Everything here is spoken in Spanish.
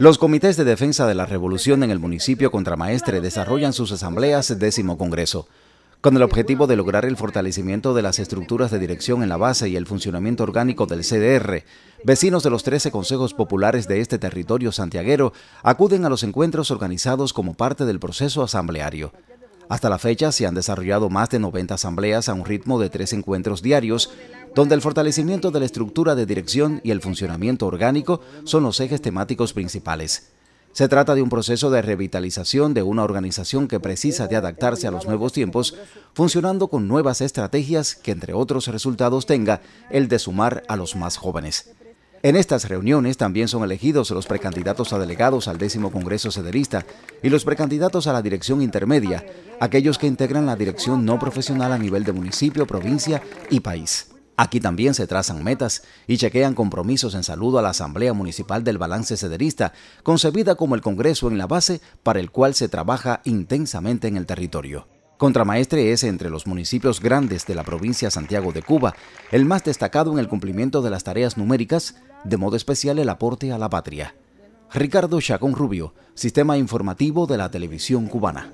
Los comités de defensa de la revolución en el municipio Contramaestre desarrollan sus asambleas décimo congreso, con el objetivo de lograr el fortalecimiento de las estructuras de dirección en la base y el funcionamiento orgánico del CDR. Vecinos de los 13 consejos populares de este territorio santiaguero acuden a los encuentros organizados como parte del proceso asambleario. Hasta la fecha se han desarrollado más de 90 asambleas a un ritmo de tres encuentros diarios donde el fortalecimiento de la estructura de dirección y el funcionamiento orgánico son los ejes temáticos principales. Se trata de un proceso de revitalización de una organización que precisa de adaptarse a los nuevos tiempos, funcionando con nuevas estrategias que entre otros resultados tenga el de sumar a los más jóvenes. En estas reuniones también son elegidos los precandidatos a delegados al décimo Congreso Sederista y los precandidatos a la dirección intermedia, aquellos que integran la dirección no profesional a nivel de municipio, provincia y país. Aquí también se trazan metas y chequean compromisos en saludo a la Asamblea Municipal del Balance Cederista, concebida como el Congreso en la base para el cual se trabaja intensamente en el territorio. Contramaestre es entre los municipios grandes de la provincia Santiago de Cuba, el más destacado en el cumplimiento de las tareas numéricas, de modo especial el aporte a la patria. Ricardo Chacón Rubio, Sistema Informativo de la Televisión Cubana.